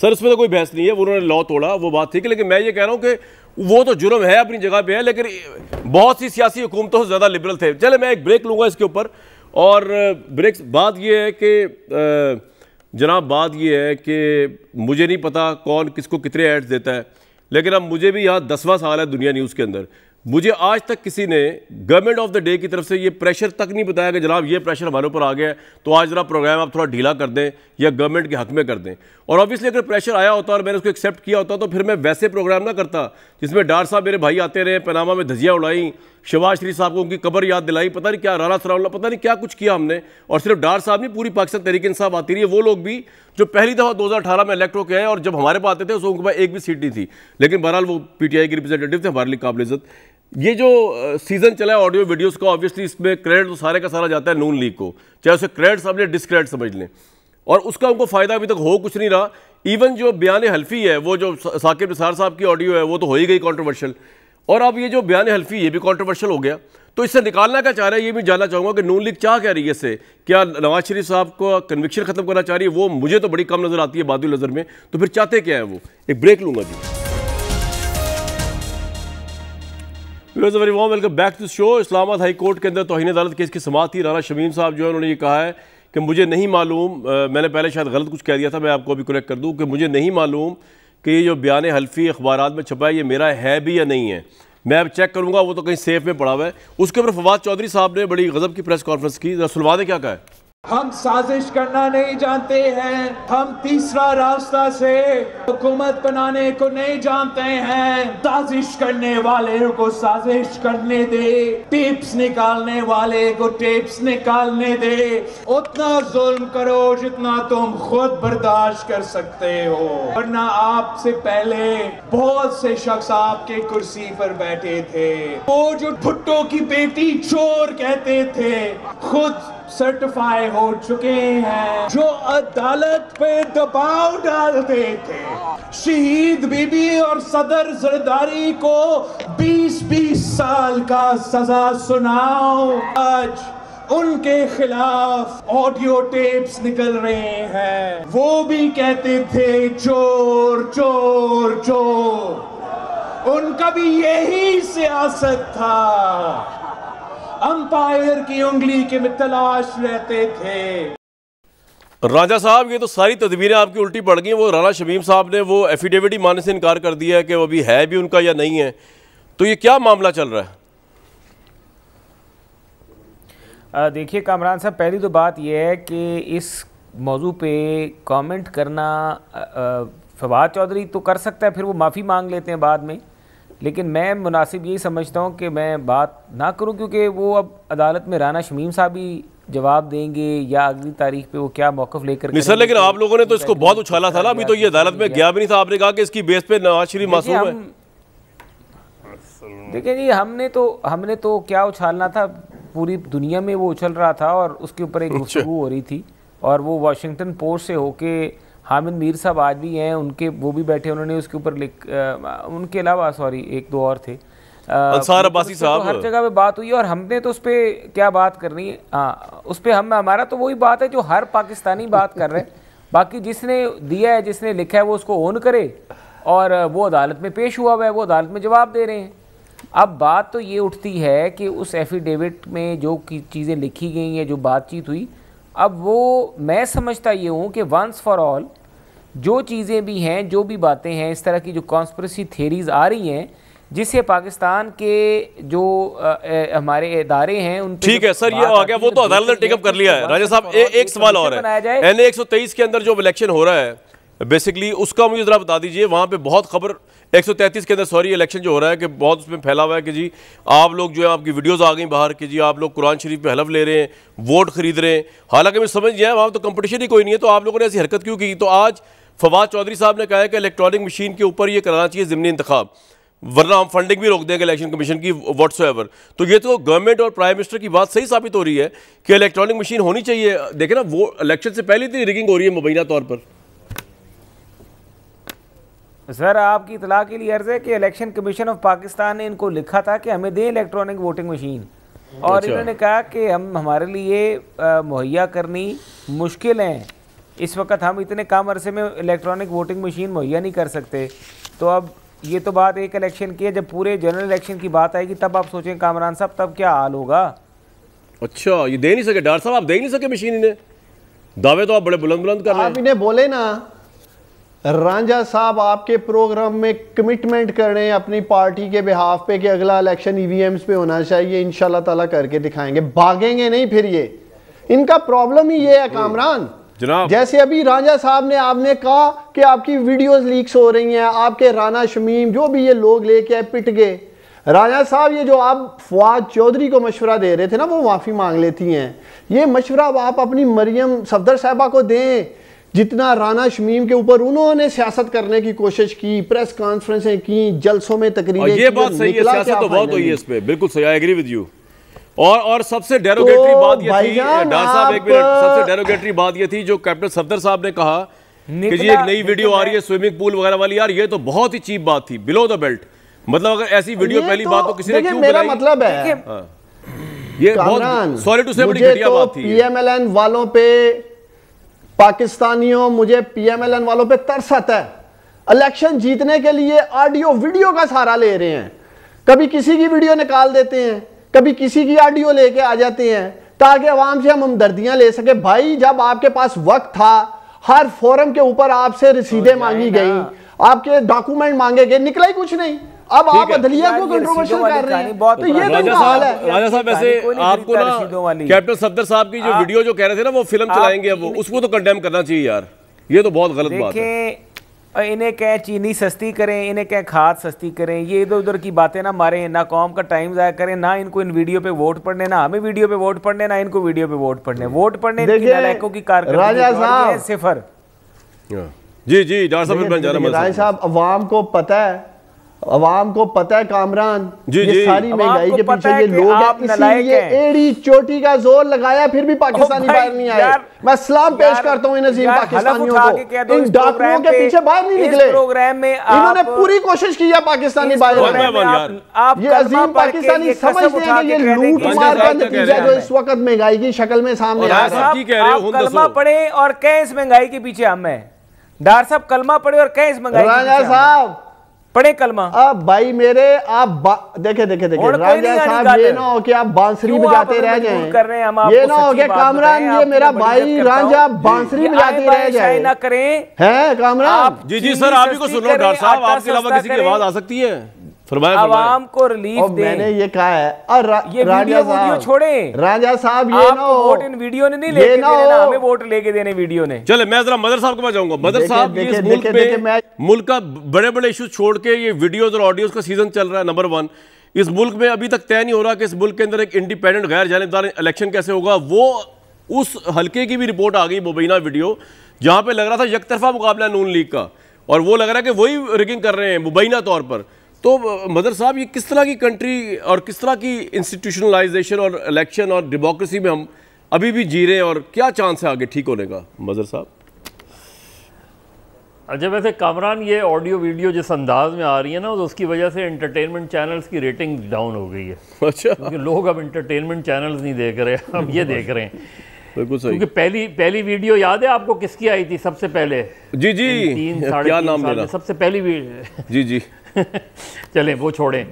सर उसमें तो कोई बहस नहीं है उन्होंने लॉ तोड़ा वो बात ठीक है लेकिन मैं ये कह रहा हूँ कि वो तो जुर्म है अपनी जगह पे है लेकिन बहुत सी सियासी हुकूमतों से ज़्यादा लिबरल थे चले मैं एक ब्रेक लूँगा इसके ऊपर और ब्रेक बात यह है कि जनाब बात यह है कि मुझे नहीं पता कौन किसको कितने एड्स देता है लेकिन अब मुझे भी यहाँ दसवां साल है दुनिया न्यूज़ के अंदर मुझे आज तक किसी ने गवर्नमेंट ऑफ द डे की तरफ से ये प्रेशर तक नहीं बताया कि जनाब ये प्रेशर हमारे ऊपर आ गया है तो आज ज़रा प्रोग्राम आप थोड़ा ढीला कर दें या गवर्नमेंट के हक में कर दें और ऑब्वियसली अगर प्रेशर आया होता और मैंने उसको एक्सेप्ट किया होता तो फिर मैं वैसे प्रोग्राम ना करता जिसमें डार साहब मेरे भाई आते रहे पनामा में धजियाँ उड़ाई शिवाज श्री साहब को उनकी कबर याद दिलाई पता नहीं क्या राना सरा पता नहीं क्या कुछ किया हमने और सिर्फ डार साहब नहीं पूरी पाकिस्तान इन साहब आती रही है वो लोग भी जो पहली दफ़ा दो में इलेक्ट होकर आए और जब हमारे पास आते थे उसको उनके पास एक भी सीट नहीं थी लेकिन बहरहाल वो पीटीआई के रिप्रेजेंटेटिव थे हमारे लिए काबिल इज़्ज़त ये जो सीज़न चला है ऑडियो वीडियोस का ऑब्वियसली इसमें क्रेडिट तो सारे का सारा जाता है नून लीग को चाहे उसे क्रेडिट समझ लें डिसक्रेडिट समझ लें और उसका उनको फ़ायदा अभी तक हो कुछ नहीं रहा इवन जो बयान हल्फी है वो जो साकिब निसार साहब की ऑडियो है वो तो हो ही गई कॉन्ट्रोवर्शल और अब ये जो बयान हल्फी ये भी कॉन्ट्रोवर्शल हो गया तो इससे निकालना क्या चाह रहा है ये भी जानना चाहूँगा कि नून लीग चाह क्या रही है इससे क्या नवाज शरीफ साहब को कन्विक्शन ख़त्म करना चाह रही है वो मुझे तो बड़ी कम नज़र आती है बादल नज़र में तो फिर चाहते क्या है वो एक ब्रेक लूँगा जी very warm welcome back to show Islamabad high court के अंदर तोहन अदालत केस की समाप्त थी राना शमीम साहब जो है उन्होंने ये कहा है कि मुझे नहीं मालूम मैंने पहले शायद गलत कुछ कह दिया था मैं आपको अभी कलेक्ट कर दूं कि मुझे नहीं मालूम कि ये जो बयान हल्फी अखबार में छपा है ये मेरा है भी या नहीं है मैं अब चेक करूँगा वो तो कहीं सेफ में पड़ा हुआ है उसके ऊपर फवाद चौधरी साहब ने बड़ी गजब की प्रेस कॉन्फ्रेंस की सुनवा दें क्या कहा है हम साजिश करना नहीं जानते हैं हम तीसरा रास्ता से हुकूमत बनाने को नहीं जानते हैं साजिश करने वाले को साजिश करने दे टिप्स निकालने वाले को टिप्स निकालने दे उतना जुल्म करो जितना तुम खुद बर्दाश्त कर सकते हो वरना आपसे पहले बहुत से शख्स आपके कुर्सी पर बैठे थे वो जो भुट्टो की बेटी चोर कहते थे खुद सर्टिफाई हो चुके हैं जो अदालत पे दबाव डालते थे शहीद बीबी और सदर जरदारी को 20-20 साल का सजा सुनाओ आज उनके खिलाफ ऑडियो टेप्स निकल रहे हैं वो भी कहते थे चोर चोर चोर उनका भी यही सियासत था अंपायर की उंगली के में तलाश रहते थे राजा साहब ये तो सारी तदबीरें आपकी उल्टी पड़ गई वो राना शमीम साहब ने वो एफिडेविट ही मानने से इनकार कर दिया है कि वो अभी है भी उनका या नहीं है तो ये क्या मामला चल रहा है देखिए कामरान साहब पहली तो बात यह है कि इस मौजू पे कमेंट करना फवाद चौधरी तो कर सकता है फिर वो माफ़ी मांग लेते हैं बाद में लेकिन मैं मुनासिब यही समझता हूँ कि मैं बात ना करूँ क्योंकि वो अब अदालत में राना शमीम साहब भी जवाब देंगे या अगली तारीख पे वो क्या मौकफ लेकर सर लेकिन तो आप लोगों ने तो इसको बहुत तो उछाला था ना अभी तो ये अदालत में गया भी नहीं था आपने कहा कि इसकी बेस पे नवाज शरीफ मासूम है देखिए जी हमने तो हमने तो क्या उछालना था पूरी दुनिया में वो उछल रहा था और उसके ऊपर एक अच्छा। गुफ्तु हो रही थी और वो वाशिंगटन पोस्ट से होके हामिद मीर साहब आज भी हैं उनके वो भी बैठे उन्होंने उसके ऊपर लिख उनके अलावा सॉरी एक दो और थे अब्बासी तो साहब हर जगह पे बात हुई और हमने तो उस पर क्या बात करनी है हाँ उस पर हम हमारा तो वही बात है जो हर पाकिस्तानी बात कर रहे हैं बाकी जिसने दिया है जिसने लिखा है वो उसको ओन करे और वो अदालत में पेश हुआ हुआ है वो अदालत में जवाब दे रहे हैं अब बात तो ये उठती है कि उस एफिडेविट में जो चीज़ें लिखी गई हैं जो बातचीत हुई अब वो मैं समझता ये हूँ कि वंस फॉर ऑल जो चीज़ें भी हैं जो भी बातें हैं इस तरह की जो कॉन्स्परेसी थेरीज़ आ रही हैं जिससे पाकिस्तान के जो आ, हमारे इदारे हैं उन ठीक है सर ये आ गया वो तो, तो अदालत ने टेकअप कर लिया है राजा साहब एक सवाल और है एन ए के अंदर जो इलेक्शन हो रहा है बेसिकली उसका मुझे ज़रा बता दीजिए वहाँ पे बहुत खबर 133 के अंदर सॉरी इलेक्शन जो हो रहा है कि बहुत उसमें फैला हुआ है कि जी आप लोग जो है आपकी वीडियोस आ गई बाहर कि जी आप लोग कुरान शरीफ पे हलफ ले रहे हैं वोट खरीद रहे हैं हालांकि मैं समझ गया वहाँ तो कंपटीशन ही कोई नहीं है तो आप लोगों ने ऐसी हरकत क्यों की तो आज फवाद चौधरी साहब ने कहा है कि इलेक्ट्रॉनिक मशीन के ऊपर ये कराना चाहिए ज़िमनी इंतखब वरना हम फंडिंग भी रोक देंगे इलेक्शन कमीशन की व्हाट्स एवर तो ये तो गवर्नमेंट और प्राइम मिनिस्टर की बात सही साबित हो रही है कि इलेक्ट्रॉनिक मशीन होनी चाहिए देखे ना वो इलेक्शन से पहले इतनी रिगिंग हो रही है मुबैना तौर पर सर आपकी इतला के लिए अर्ज है कि इलेक्शन कमीशन ऑफ पाकिस्तान ने इनको लिखा था कि हमें दें इलेक्ट्रॉनिक वोटिंग मशीन और अच्छा। इन्होंने कहा कि हम हमारे लिए मुहैया करनी मुश्किल है इस वक्त हम इतने कम अरसे में इलेक्ट्रॉनिक वोटिंग मशीन मुहैया नहीं कर सकते तो अब ये तो बात एक इलेक्शन की है जब पूरे जनरल इलेक्शन की बात आएगी तब आप सोचें कामरान साहब तब क्या हाल होगा अच्छा ये दे नहीं सके डॉक्टर साहब आप दे नहीं सके मशीन इन्हें दावे तो आप बड़े बुलंद बुलंद कर रहे हैं आप इन्हें बोले ना रांझा साहब आपके प्रोग्राम में कमिटमेंट करें अपनी पार्टी के बिहाफ पे कि अगला इलेक्शन ईवीएम्स e पे होना चाहिए इन ताला करके दिखाएंगे भागेंगे नहीं फिर ये इनका प्रॉब्लम ही ये है कामरान जनाब जैसे अभी राजा साहब ने आपने कहा कि आपकी वीडियोस लीक्स हो रही हैं आपके राना शमीम जो भी ये लोग लेके आए पिट गए राजा साहब ये जो आप फवाद चौधरी को मशवरा दे रहे थे ना वो माफ़ी मांग लेती हैं ये मशवरा आप अपनी मरियम सफदर साहबा को दें जितना राना शमीम के ऊपर उन्होंने सियासत करने की कोशिश की प्रेस कॉन्फ्रेंसें की जलसों में तकरीबन ये बात सही है सियासत तो बहुत हुई है इस पे बिल्कुल सही आई एग्री विद यू और और सबसे डेरोगेटरी तो बात ये थी डॉक्टर साहब एक मिनट सबसे डेरोगेटरी बात ये थी जो कैप्टन सफदर साहब ने कहा कि जी एक नई वीडियो आ रही है स्विमिंग पूल वगैरह वाली यार ये तो बहुत ही चीप बात थी बिलो द बेल्ट मतलब अगर ऐसी वीडियो पहली तो बात तो किसी ने क्यों मेरा मतलब है हाँ। ये बहुत सॉरी टू से बड़ी घटिया तो बात थी पीएमएलएन वालों पे पाकिस्तानियों मुझे पीएमएलएन वालों पे तरस आता है इलेक्शन जीतने के लिए ऑडियो वीडियो का सहारा ले रहे हैं कभी किसी की वीडियो निकाल देते हैं कभी किसी की ऑडियो लेके आ जाते हैं ताकि आवाम से हम हमदर्दियां ले सके भाई जब आपके पास वक्त था हर फोरम के ऊपर आपसे रसीदें तो मांगी गई आपके डॉक्यूमेंट मांगे गए निकला ही कुछ नहीं अब आप अदलिया को कंट्रोवर्शियल कर रहे हैं बहुत तो ये राजा साहब राजा साहब वैसे आपको ना कैप्टन सफदर साहब की जो वीडियो जो कह रहे थे ना वो फिल्म चलाएंगे अब उसको तो कंडेम करना चाहिए यार ये तो बहुत गलत बात है इन्हें कह चीनी सस्ती करें इन्हें कह खाद सस्ती करें ये इधर उधर की बातें ना मारें ना कौम का टाइम ज़ाया करें ना इनको इन वीडियो पे वोट पड़ने ना हमें वीडियो पे वोट पड़ने ना इनको वीडियो पे वोट पड़ने वोट पड़ने की कारगर सिफर हाँ। जी जी डॉक्टर साहब अवाम को पता है अवाम को पता है कामरान जी, ये जी। सारी महंगाई के पीछे ये लोग इसीलिए एड़ी चोटी का जोर लगाया फिर भी पाकिस्तानी बाहर नहीं आए मैं सलाम पेश करता हूँ इन पाकिस्तानियों को इन डॉक्टरों के पीछे बाहर नहीं निकले प्रोग्राम में इन्होंने पूरी कोशिश की है पाकिस्तानी बाहर ये अजीम पाकिस्तानी समझते हैं ये लूट मार का नतीजा जो इस वक्त महंगाई की शक्ल में सामने आ रहा कलमा पढ़े और कहें महंगाई के पीछे हम है डार साहब कलमा पड़े और कहें इस महंगाई साहब पढ़े कलमा अब भाई मेरे आप देखे देखे देखे साहब ये ना हो कि आप बांसुरी बजाते रह जाएं कर रहे हैं हम ये ना हो कि कामरान ये मेरा भाई राजा बांसुरी बजाते रह जाए ना करें हैं कामरान जी जी सर आप ही को सुनो डॉक्टर साहब आपके अलावा किसी की आवाज आ सकती है फरमाया आवाम को रिलीफ मैंने ये कहा है और ये वीडियो वीडियो छोड़े राजा साहब ये ना हो वोट इन वीडियो ने नहीं लेके देना हमें वोट लेके देने वीडियो ने चले मैं जरा मदर साहब के पास जाऊंगा मदर साहब इस मुल्क मुल्क का बड़े बड़े छोड़ के ये वीडियोज और ऑडियोज का सीजन चल रहा है नंबर वन इस मुल्क में अभी तक तय नहीं हो रहा कि इस मुल्क के अंदर एक इंडिपेंडेंट गैर जानबदार इलेक्शन कैसे होगा वो उस हल्के की भी रिपोर्ट आ गई मुबैना वीडियो जहाँ पे लग रहा था यकतरफा मुकाबला नून लीग का और वो लग रहा है कि वही रिगिंग कर रहे हैं मुबैना तौर पर तो मदर साहब ये किस तरह की कंट्री और किस तरह की इंस्टीट्यूशनलाइजेशन और इलेक्शन और डेमोक्रेसी में हम अभी भी जी रहे हैं और क्या चांस है आगे ठीक होने का मदर साहब अच्छा वैसे कामरान ये ऑडियो वीडियो जिस अंदाज में आ रही है ना तो उसकी वजह से एंटरटेनमेंट चैनल्स की रेटिंग डाउन हो गई है अच्छा क्योंकि लोग अब एंटरटेनमेंट चैनल्स नहीं देख रहे हम ये देख रहे हैं बिल्कुल सही क्योंकि पहली पहली वीडियो याद है आपको किसकी आई थी सबसे पहले जी जी तीन साढ़े क्या नाम सबसे पहली जी जी चलें वो छोड़ें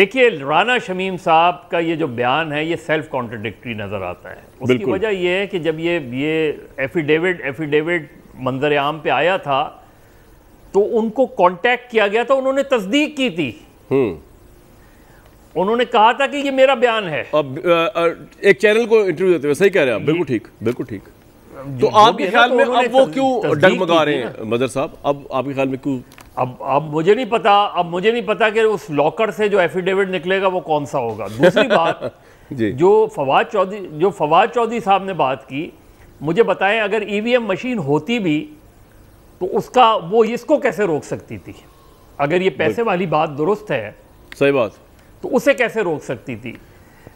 देखिए राना शमीम साहब का ये जो बयान है ये सेल्फ कॉन्ट्रडिक्टी नज़र आता है उसकी वजह यह है कि जब ये ये एफिडेविट एफिडेविट मंजर आम पे आया था तो उनको कांटेक्ट किया गया था उन्होंने तस्दीक की थी हम्म। उन्होंने कहा था कि ये मेरा बयान है अब एक चैनल को इंटरव्यू देते हुए सही कह रहे हैं बिल्कुल ठीक बिल्कुल ठीक तो आपके ख्याल तो में अब वो क्यों डगमगा रहे हैं मदर साहब अब आपके ख्याल में क्यों अब अब मुझे नहीं पता अब मुझे नहीं पता कि उस लॉकर से जो एफिडेविट निकलेगा वो कौन सा होगा दूसरी बात जी। जो फवाद चौधरी जो फवाद चौधरी साहब ने बात की मुझे बताएं अगर ईवीएम e मशीन होती भी तो उसका वो इसको कैसे रोक सकती थी अगर ये पैसे वाली बात दुरुस्त है सही बात तो उसे कैसे रोक सकती थी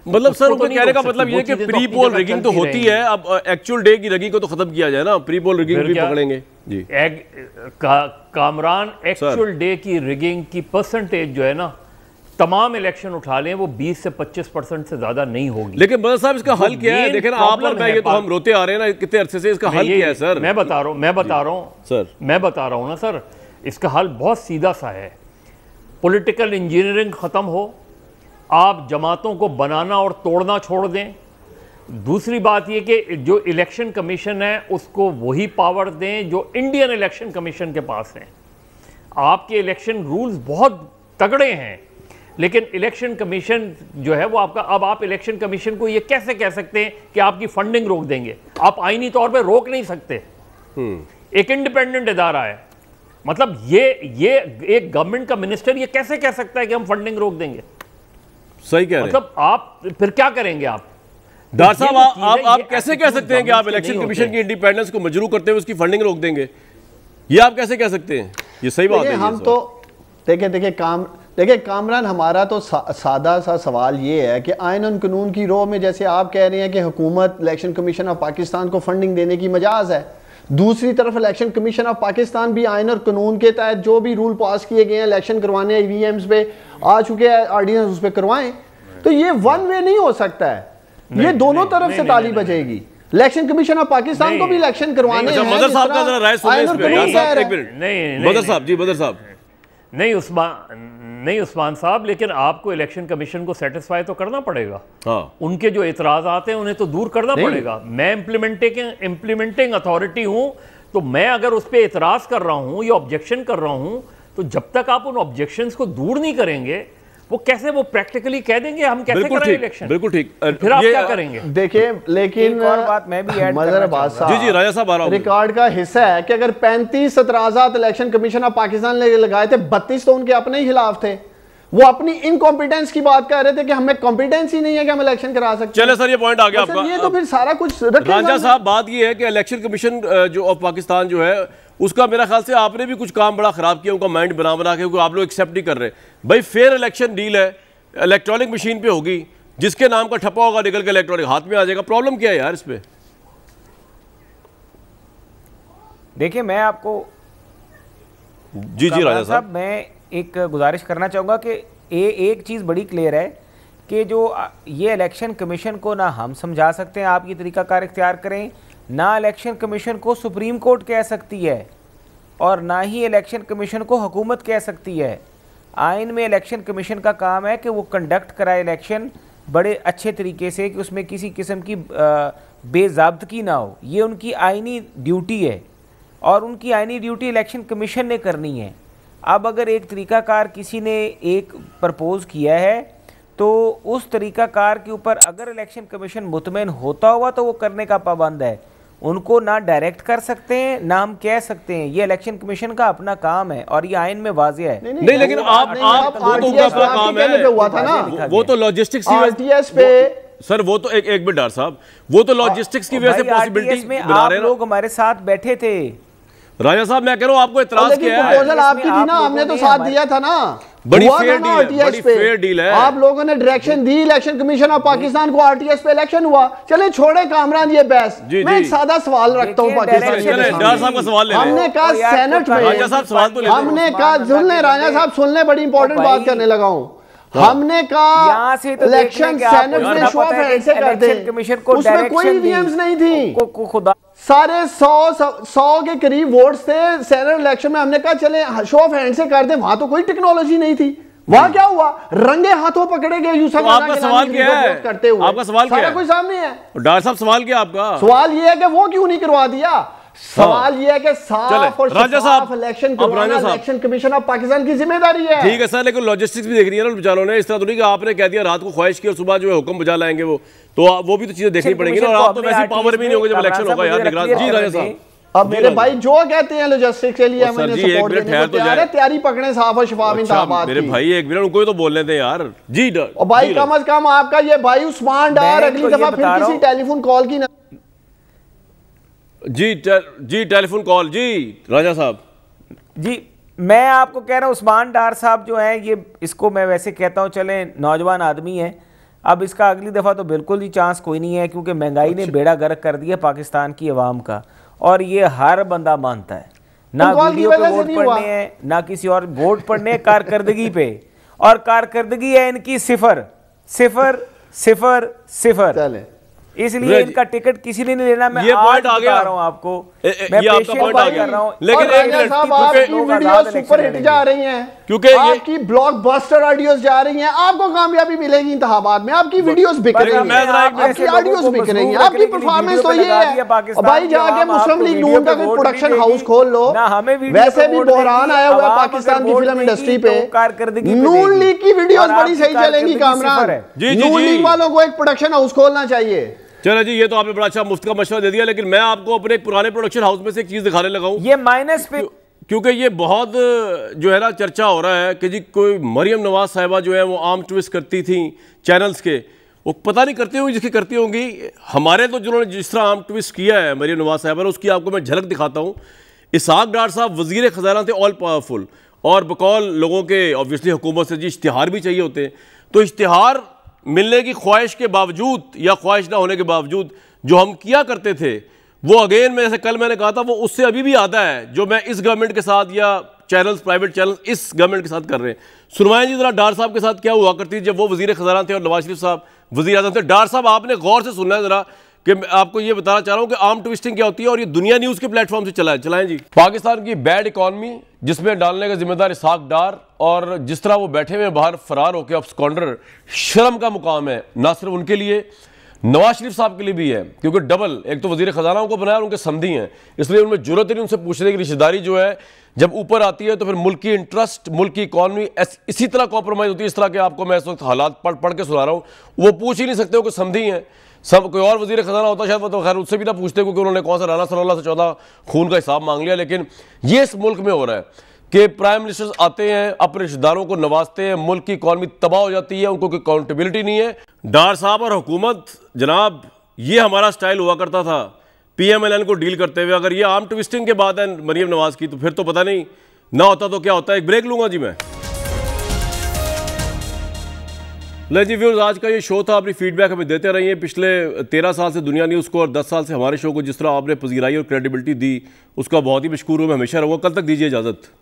मतलब सर उनके तो कहने का मतलब ये कि प्री पोल रिगिंग तो, तो होती है अब एक्चुअल डे की रिगिंग को तो खत्म किया जाए ना प्री पोल रिगिंग भी पकड़ेंगे जी का, कामरान एक्चुअल डे की रिगिंग की परसेंटेज जो है ना तमाम इलेक्शन उठा लें वो 20 से 25 परसेंट से ज्यादा नहीं होगी लेकिन मदर साहब इसका हल क्या है देखें आप और मैं ये तो हम रोते आ रहे हैं ना कितने अरसे से इसका हल क्या है सर मैं बता रहा हूँ मैं बता रहा हूँ सर मैं बता रहा हूँ ना सर इसका हल बहुत सीधा सा है पोलिटिकल इंजीनियरिंग ख़त्म हो आप जमातों को बनाना और तोड़ना छोड़ दें दूसरी बात यह कि जो इलेक्शन कमीशन है उसको वही पावर दें जो इंडियन इलेक्शन कमीशन के पास हैं आपके इलेक्शन रूल्स बहुत तगड़े हैं लेकिन इलेक्शन कमीशन जो है वो आपका अब आप इलेक्शन कमीशन को ये कैसे कह सकते हैं कि आपकी फंडिंग रोक देंगे आप आईनी तौर पर रोक नहीं सकते हम्म। एक इंडिपेंडेंट इदारा है मतलब ये ये एक गवर्नमेंट का मिनिस्टर ये कैसे कह सकता है कि हम फंडिंग रोक देंगे सही कह रहे मतलब आप फिर क्या करेंगे आप डॉक्टर साहब आप, आप, आप कैसे कह सकते हैं कि आप इलेक्शन कमीशन की इंडिपेंडेंस को मजरू करते हुए उसकी फंडिंग रोक देंगे ये आप कैसे कह सकते हैं ये सही बात है हम तो देखिए देखिए काम देखिए कामरान हमारा तो सा, सादा सा सवाल ये है कि आयन उन कानून की रो में जैसे आप कह रहे हैं कि हुकूमत इलेक्शन कमीशन ऑफ पाकिस्तान को फंडिंग देने की मजाज है दूसरी तरफ इलेक्शन कमीशन ऑफ पाकिस्तान भी आयन और कानून के तहत जो भी रूल पास किए गए हैं इलेक्शन करवाने ई पे आ चुके हैं ऑर्डिनेंस उस पर करवाएं तो ये वन वे नहीं हो सकता है ये दोनों तरफ से ताली बजेगी इलेक्शन कमीशन ऑफ पाकिस्तान को भी इलेक्शन करवाने अच्छा, मदर साहब का राय सुनिए नहीं मदर साहब जी मदर साहब नहीं उस्मान नहीं उस्मान साहब लेकिन आपको इलेक्शन कमीशन को सेटिस्फाई तो करना पड़ेगा हाँ। उनके जो एतराज आते हैं उन्हें तो दूर करना पड़ेगा मैं इम्प्लीमेंटिंग इम्प्लीमेंटिंग अथॉरिटी हूँ तो मैं अगर उस पर इतराज कर रहा हूँ या ऑब्जेक्शन कर रहा हूँ तो जब तक आप उन ऑब्जेक्शन को दूर नहीं करेंगे वो कैसे वो प्रैक्टिकली कह देंगे हम कैसे करें इलेक्शन बिल्कुल ठीक फिर आप क्या करेंगे देखिए लेकिन और बात मैं भी मजर जी जी राजा साहब आ रहा रिकॉर्ड का हिस्सा है कि अगर पैंतीस सतराजात इलेक्शन कमीशन ऑफ पाकिस्तान ने लगाए थे बत्तीस तो उनके अपने ही खिलाफ थे वो अपनी इनकॉम्पिटेंस की बात कर रहे थे कि हमें कॉम्पिटेंस ही नहीं है कि हम इलेक्शन करा सकते चले सर ये पॉइंट आ गया तो आपका ये तो फिर सारा कुछ राजा साहब बात ये है कि इलेक्शन कमीशन जो ऑफ पाकिस्तान जो है उसका मेरा ख्याल से आपने भी कुछ काम बड़ा ख़राब किया उनका माइंड बना बना के आप लोग एक्सेप्ट नहीं कर रहे भाई फेयर इलेक्शन डील है इलेक्ट्रॉनिक मशीन पर होगी जिसके नाम का ठप्पा होगा निकल के इलेक्ट्रॉनिक हाथ में आ जाएगा प्रॉब्लम क्या है यार इस पर देखिए मैं आपको जी जी राजा साहब मैं एक गुजारिश करना चाहूँगा कि ए, एक चीज़ बड़ी क्लियर है कि जो ये इलेक्शन कमीशन को ना हम समझा सकते हैं आप ये कार इख्तियार करें ना इलेक्शन कमीशन को सुप्रीम कोर्ट कह सकती है और ना ही इलेक्शन कमीशन को हुकूमत कह सकती है आइन में इलेक्शन कमीशन का काम है कि वो कंडक्ट कराए इलेक्शन बड़े अच्छे तरीके से कि उसमें किसी किस्म की बेजाबतगी ना हो ये उनकी आइनी ड्यूटी है और उनकी आइनी ड्यूटी इलेक्शन कमीशन ने करनी है अब अगर एक तरीक़ाकार किसी ने एक प्रपोज़ किया है तो उस तरीक़ाकार के ऊपर अगर इलेक्शन कमीशन मुतमिन होता हुआ तो वो करने का पाबंद है उनको ना डायरेक्ट कर सकते हैं ना हम कह सकते हैं ये इलेक्शन कमीशन का अपना काम है और ये आयन में वाजिया है नहीं, नहीं, नहीं लेकिन आप नहीं, आप आप, तो उनका अपना काम है हुआ था ना वो तो लॉजिस्टिक्स पे सर वो तो एक एक मिनट डॉक्टर साहब वो तो लॉजिस्टिक्स की वजह से पॉसिबिलिटी बना रहे लोग हमारे साथ बैठे थे राजा साहब मैं कह रहा हूँ आपको इतराज किया है आपकी ना हमने तो साथ दिया था ना बड़ी फेयर डील आप लोगों ने डायरेक्शन दी इलेक्शन कमीशन ऑफ पाकिस्तान को आरटीएस पे इलेक्शन हुआ चले छोड़े कामरान ये सवाल रखता हूँ तो तो हमने कहा सेनेट में हमने कहा सुन राजा साहब सुन बड़ी इंपॉर्टेंट बात करने लगा हूँ हाँ। हमने कहा इलेक्शन सेनेट तो में शो ऑफ हैंड से करते उसमें कोई वीएम्स नहीं थी खुदा सारे सौ सौ के करीब वोट थे सेनेट इलेक्शन में हमने कहा चले शो ऑफ हैंड से कर दे वहां तो कोई टेक्नोलॉजी नहीं थी वहां क्या हुआ रंगे हाथों पकड़े गए यूसुफ तो आपका सवाल क्या है करते हुए आपका सवाल क्या है कोई सामने है डॉक्टर साहब सवाल क्या आपका सवाल ये है कि वो क्यों नहीं करवा दिया हाँ। सवाल यह है कि साफ और Raja Sahab election election commission of Pakistan की जिम्मेदारी है ठीक है सर लेकिन लॉजिस्टिक्स भी देख रही है ना बेचारों ने इस तरह तो नहीं कि आपने कह दिया रात को ख्वाहिश की और सुबह जो है हुक्म बजा लाएंगे वो तो वो भी तो चीजें देखनी पड़ेगी ना और आप तो वैसे पावर भी नहीं होंगे जब इलेक्शन होगा यार निगरान जी राजा साहब अब मेरे भाई जो कहते हैं लॉजिस्टिक्स के लिए हमें सपोर्ट देने को तैयार है तैयारी पकड़े साफ और शफाफ अच्छा, इंतखाबात मेरे भाई एक मिनट उनको ही तो बोलने थे यार जी डर और भाई कम से कम आपका ये भाई उस्मान डार अगली तो दफा फिर किसी टेलीफोन कॉल की ना जी टे, जी टेलीफोन कॉल जी राजा साहब जी मैं आपको कह रहा हूँ उस्मान डार साहब जो हैं ये इसको मैं वैसे कहता हूँ चले नौजवान आदमी है अब इसका अगली दफ़ा तो बिल्कुल ही चांस कोई नहीं है क्योंकि महंगाई ने अच्छा। बेड़ा गर्क कर दिया पाकिस्तान की आवाम का और ये हर बंदा मानता है ना वीडियो पे वोट पड़ने हैं ना किसी और वोट पड़ने कारकर्दगी पे और कारकर्दगी है इनकी सिफर सिफर सिफर सिफर इसलिए इनका टिकट किसी ने नहीं लेना मैं ये पॉइंट आ गया रहा हूं आपको ए, ए, मैं ये आपका पॉइंट आ गया लेकिन एक आपकी वीडियो सुपर हिट जा रही हैं क्योंकि आपकी ब्लॉकबस्टर ऑडियोज जा रही हैं आपको कामयाबी मिलेगी इंतहाबाद में आपकी वीडियोस बिक रही हैं आपकी ऑडियोज बिक रही हैं आपकी परफॉर्मेंस तो ये है भाई जाके मुस्लिम लीग नून का कोई प्रोडक्शन हाउस खोल लो हमें वैसे भी बहरान आया हुआ पाकिस्तान की फिल्म इंडस्ट्री तो पे नून लीग की वीडियो बड़ी सही चलेंगी कामरान नून लीग वालों को एक प्रोडक्शन हाउस खोलना चाहिए चलो जी ये तो आपने बड़ा अच्छा मुफ्त का मशवरा दे दिया लेकिन मैं आपको अपने पुराने प्रोडक्शन हाउस में से एक चीज दिखाने लगा हूँ ये माइनस पे क्योंकि ये बहुत जो है ना चर्चा हो रहा है कि जी कोई मरियम नवाज साहिबा जो है वो आम ट्विस्ट करती थी चैनल्स के वो पता नहीं करती होंगी जिसकी करती होंगी हमारे तो जिन्होंने जिस तरह आम ट्विस्ट किया है मरियम नवाज साहिबा ने उसकी आपको मैं झलक दिखाता हूँ इसाक डार साहब वजीर खजाना थे ऑल पावरफुल और बकौल लोगों के ऑब्वियसली हुकूमत से जी इश्तिहार भी चाहिए होते हैं तो इश्तिहार मिलने की ख्वाहिश के बावजूद या ख्वाहिश ना होने के बावजूद जो हम किया करते थे वो अगेन मैं जैसे कल मैंने कहा था वो उससे अभी भी आता है जो मैं इस गवर्नमेंट के साथ या चैनल्स प्राइवेट चैनल इस गवर्नमेंट के साथ कर रहे हैं सुनवाएं जी जरा डार साहब के साथ क्या हुआ करती थी जब वो वजीर खजाना थे और नवाज शरीफ साहब वजी अजम थे डार साहब आपने गौर से सुनना है ज़रा कि मैं आपको ये बताना चाह रहा हूँ कि आर्म ट्विस्टिंग क्या होती है और ये दुनिया न्यूज़ के प्लेटफॉर्म से चलाएं चलाएं जी पाकिस्तान की बैड इकॉनमी जिसमें डालने का जिम्मेदार इसाक डार और जिस तरह वो बैठे हुए बाहर फरार होकर अब स्कॉन्डर शर्म का मुकाम है ना सिर्फ उनके लिए नवाज शरीफ साहब के लिए भी है क्योंकि डबल एक तो वजीर खजाना को बनाया और उनके समधी हैं इसलिए उनमें जरूरत ही नहीं उनसे पूछने की रिश्तेदारी जो है जब ऊपर आती है तो फिर मुल्क की इंटरेस्ट मुल्क की इकॉनमी इसी तरह कॉम्प्रोमाइज़ होती है इस तरह के आपको मैं इस वक्त हालात पढ़ पढ़ के सुना रहा हूँ वो पूछ ही नहीं सकते हो कि समधी हैं सब कोई और वजी खजाना होता शायद वो तो खैर उससे भी ना पूछते क्योंकि उन्होंने कौन सा राना सल्ला से चौदह खून का हिसाब मांग लिया लेकिन ये इस मुल्क में हो रहा है कि प्राइम मिनिस्टर्स आते हैं अपने रिश्तेदारों को नवाजते हैं मुल्क की इकॉनमी तबाह हो जाती है उनको कोई अकाउंटेबिलिटी नहीं है डार साहब और हुकूमत जनाब ये हमारा स्टाइल हुआ करता था पीएमएलएन को डील करते हुए अगर ये आर्म ट्विस्टिंग के बाद है मरीम नवाज की तो फिर तो पता नहीं ना होता तो क्या होता है एक ब्रेक लूंगा जी मैं ले जी व्यूर्स आज का ये शो था अपनी फीडबैक हमें देते रहिए पिछले तेरह साल से दुनिया न्यूज़ को और दस साल से हमारे शो को जिस तरह आपने पजीराई और क्रेडिबिलिटी दी उसका बहुत ही मशहूर हूँ मैं हमेशा रहूँगा कल तक दीजिए इजाज़त